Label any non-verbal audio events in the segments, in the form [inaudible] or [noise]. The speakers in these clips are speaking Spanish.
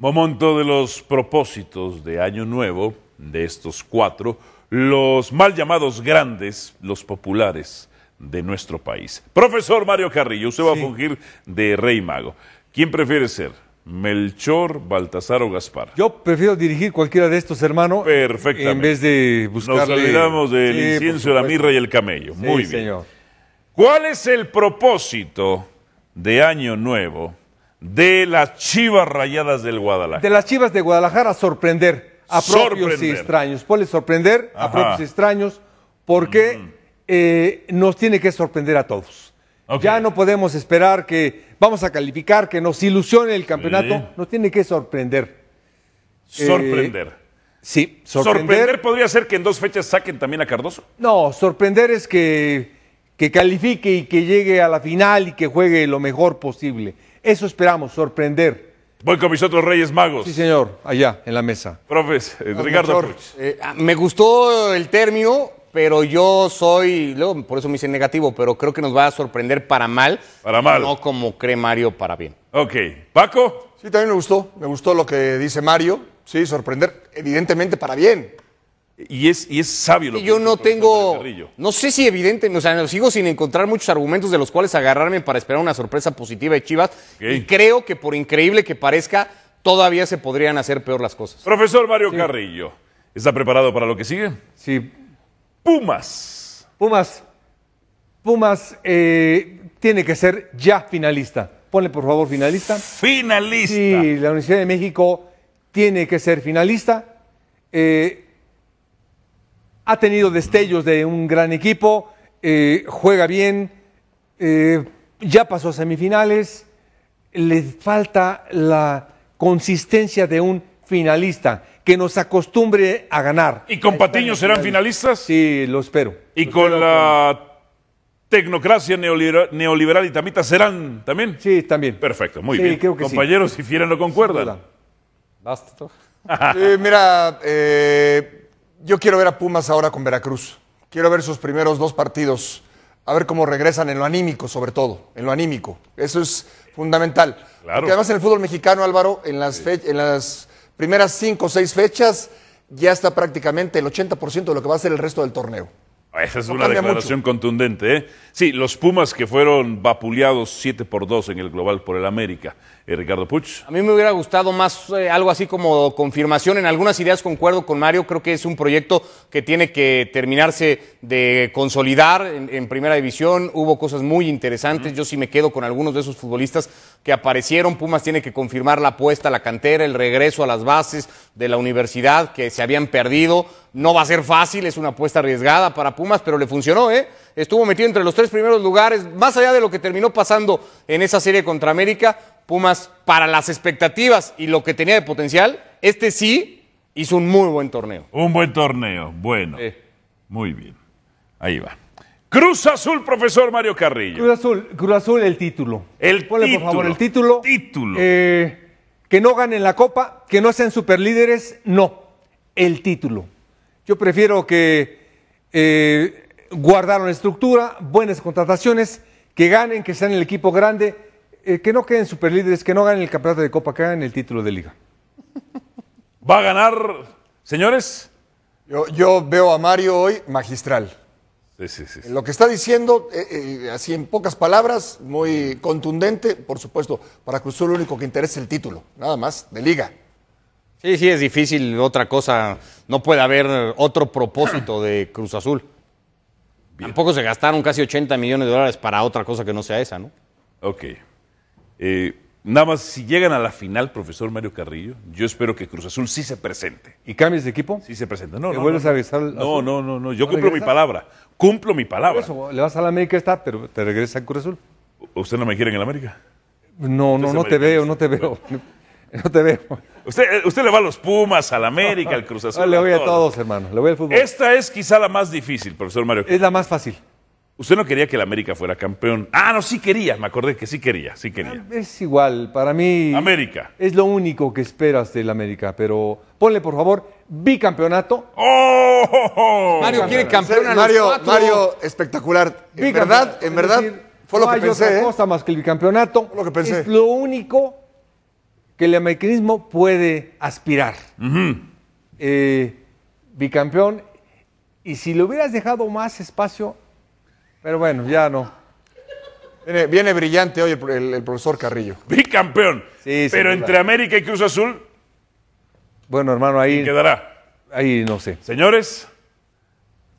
Momento de los propósitos de Año Nuevo, de estos cuatro, los mal llamados grandes, los populares de nuestro país. Profesor Mario Carrillo, usted va a fungir de rey mago. ¿Quién prefiere ser? Melchor, Baltasar o Gaspar. Yo prefiero dirigir cualquiera de estos, hermano. Perfectamente. En vez de buscarle... Nos olvidamos del incienso, la mirra y el camello. Muy bien. Señor. ¿Cuál es el propósito de Año Nuevo de las Chivas Rayadas del Guadalajara. De las Chivas de Guadalajara sorprender a propios y extraños. Ponle sorprender a propios y extraños porque mm. eh, nos tiene que sorprender a todos. Ya no podemos esperar que vamos a calificar, que nos ilusione el campeonato. Nos tiene que sorprender. Sorprender. Eh, sí, sorprender. sorprender. podría ser que en dos fechas saquen también a Cardoso? No, sorprender es que califique y que llegue a la final y que juegue lo mejor posible. Eso esperamos, sorprender. Voy con mis otros Reyes Magos. Sí, señor, allá, en la mesa. Profes, eh, Ricardo. Eh, ah, me gustó el término, pero yo soy, por eso me hice negativo, pero creo que nos va a sorprender para mal. Para mal. No como cree Mario para bien. Ok. Paco, Sí, también me gustó. Me gustó lo que dice Mario. Sí, sorprender, evidentemente para bien. Y es, y es sabio lo y Yo no tengo. No sé si evidente, o sea, sigo sin encontrar muchos argumentos de los cuales agarrarme para esperar una sorpresa positiva de Chivas. Y creo que, por increíble que parezca, todavía se podrían hacer peor las cosas. Profesor Mario Carrillo, ¿está preparado para lo que sigue? Sí. Pumas. Pumas. Pumas eh, tiene que ser ya finalista. Ponle, por favor, finalista. Finalista. Sí, la Universidad de México tiene que ser finalista. Eh, ha tenido destellos de un gran equipo, eh, juega bien, eh, ya pasó a semifinales, le falta la consistencia de un finalista que nos acostumbre a ganar. ¿Y con Patiño serán finalistas? Sí, lo espero. ¿Y con la tecnocracia neoliberal, y tamita serán también? Sí, también. Perfecto, muy bien. que Compañeros, si Fieran lo concuerdan. Basta. [laughs] Eh, mira, eh, yo quiero ver a Pumas ahora con Veracruz. Quiero ver sus primeros dos partidos. A ver cómo regresan en lo anímico, sobre todo, en lo anímico. Eso es fundamental. Porque además en el fútbol mexicano, Álvaro, en las, en las primeras cinco o seis fechas ya está prácticamente el 80% de lo que va a ser el resto del torneo. Esa es una declaración contundente. ¿eh? Sí, los Pumas que fueron vapuleados 7 por 2 en el global por el América. Eh, Ricardo Puch. A mí me hubiera gustado más eh, algo así como confirmación. En algunas ideas concuerdo con Mario. Creo que es un proyecto que tiene que terminarse de consolidar en, primera división. Hubo cosas muy interesantes. Yo sí me quedo con algunos de esos futbolistas que aparecieron. Pumas tiene que confirmar la apuesta a la cantera, el regreso a las bases de la universidad que se habían perdido. No va a ser fácil. Es una apuesta arriesgada para Pumas más, pero le funcionó, ¿eh? Estuvo metido entre los tres primeros lugares, más allá de lo que terminó pasando en esa serie contra América, Pumas, para las expectativas y lo que tenía de potencial, este sí hizo un muy buen torneo. Un buen torneo, bueno. Muy bien. Ahí va. Cruz Azul, profesor Mario Carrillo. Cruz Azul, Cruz Azul, el título. El Ponle, título. por favor, el título. Título. Eh, que no ganen la Copa, que no sean superlíderes, no. El título. Yo prefiero que guardar eh, guardaron estructura, buenas contrataciones, que ganen, que sean el equipo grande, eh, que no queden superlíderes, que no ganen el campeonato de Copa, que ganen el título de liga. Va a ganar, señores. Yo, veo a Mario hoy magistral. Lo que está diciendo, eh, así en pocas palabras, muy contundente, por supuesto, para Cruzul lo único que interesa es el título, nada más, de liga. Sí, sí, es difícil otra cosa. No puede haber otro propósito de Cruz Azul. Tampoco se gastaron casi 80 millones de dólares para otra cosa que no sea esa, ¿no? Ok. Eh, nada más, si llegan a la final, profesor Mario Carrillo, yo espero que Cruz Azul sí se presente. ¿Y cambies de equipo? Sí se presenta. No, no, vuelves no, a no, no, no, Yo cumplo mi palabra. Cumplo mi palabra. Eso, le vas a la América, está, pero te regresa a Cruz Azul. ¿Usted no me quiere en el América? No, no, no te veo, no te veo. [laughs] [laughs] No te veo. Usted, le va a los Pumas, al América, al Cruz Azul. le voy a, todos, hermano. Le voy al fútbol. Esta es quizá la más difícil, profesor Mario. Es la más fácil. Usted no quería que el América fuera campeón. Ah, no, sí quería. Me acordé que sí quería, sí quería. Ah, es igual, para mí. América. Es lo único que esperas del América, pero ponle por favor bicampeonato. ¡Oh! Mario quiere campeón Mario, Mario, espectacular. En verdad, en verdad, fue lo que pensé. ¿eh? más que el bicampeonato. lo que pensé. Es lo único que el americanismo puede aspirar. Eh, bicampeón, y si le hubieras dejado más espacio, pero bueno, ya no. Viene, brillante hoy el, profesor Carrillo. Bicampeón. Sí, pero entre América y Cruz Azul. Bueno, hermano, ahí. Quedará. Ahí no sé. Señores,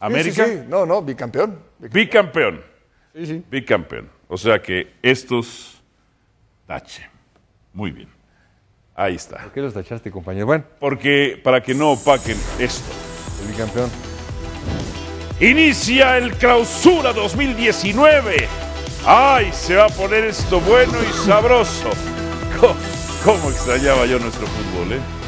América. Sí, no, no, bicampeón. Bicampeón. sí. bicampeón. O sea que estos. Tache. Muy bien. Ahí está. ¿Por qué los tachaste, compañero? Bueno. Porque para que no opaquen esto. El bicampeón. Inicia el clausura 2019. ¡Ay! Se va a poner esto bueno y sabroso. [laughs] cómo extrañaba yo nuestro fútbol, eh?